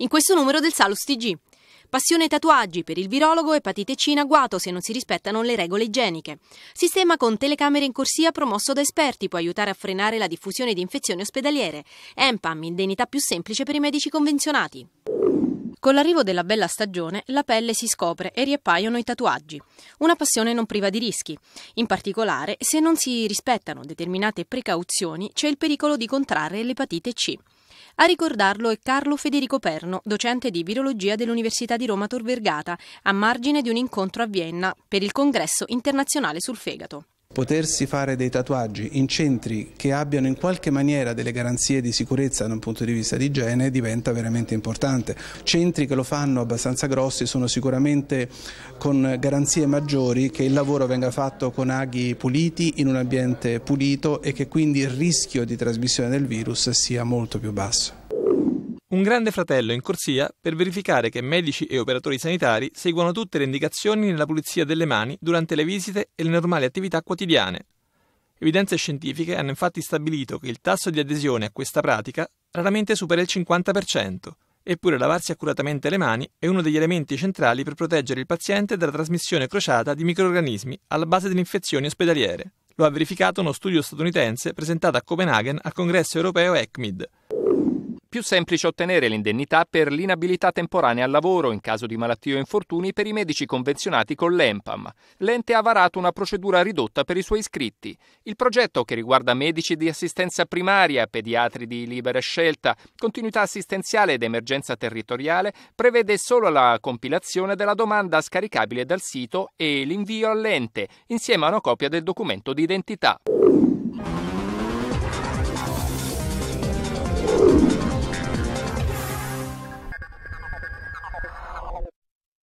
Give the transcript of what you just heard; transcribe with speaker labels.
Speaker 1: in questo numero del Salus TG. Passione tatuaggi per il virologo, epatite C in agguato se non si rispettano le regole igieniche. Sistema con telecamere in corsia promosso da esperti può aiutare a frenare la diffusione di infezioni ospedaliere. EMPAM, indennità più semplice per i medici convenzionati. Con l'arrivo della bella stagione, la pelle si scopre e riappaiono i tatuaggi. Una passione non priva di rischi. In particolare, se non si rispettano determinate precauzioni, c'è il pericolo di contrarre l'epatite C. A ricordarlo è Carlo Federico Perno, docente di virologia dell'Università di Roma Tor Vergata, a margine di un incontro a Vienna per il congresso internazionale sul fegato.
Speaker 2: Potersi fare dei tatuaggi in centri che abbiano in qualche maniera delle garanzie di sicurezza da un punto di vista di igiene diventa veramente importante. Centri che lo fanno abbastanza grossi sono sicuramente con garanzie maggiori che il lavoro venga fatto con aghi puliti, in un ambiente pulito e che quindi il rischio di trasmissione del virus sia molto più basso
Speaker 3: un grande fratello in corsia per verificare che medici e operatori sanitari seguano tutte le indicazioni nella pulizia delle mani durante le visite e le normali attività quotidiane. Evidenze scientifiche hanno infatti stabilito che il tasso di adesione a questa pratica raramente supera il 50%, eppure lavarsi accuratamente le mani è uno degli elementi centrali per proteggere il paziente dalla trasmissione crociata di microorganismi alla base delle infezioni ospedaliere. Lo ha verificato uno studio statunitense presentato a Copenaghen al congresso europeo ECMID, più semplice ottenere l'indennità per l'inabilità
Speaker 4: temporanea al lavoro in caso di malattie o infortuni per i medici convenzionati con l'EMPAM. L'ente ha varato una procedura ridotta per i suoi iscritti. Il progetto che riguarda medici di assistenza primaria, pediatri di libera scelta, continuità assistenziale ed emergenza territoriale prevede solo la compilazione della domanda scaricabile dal sito e l'invio all'ente insieme a una copia del documento d'identità.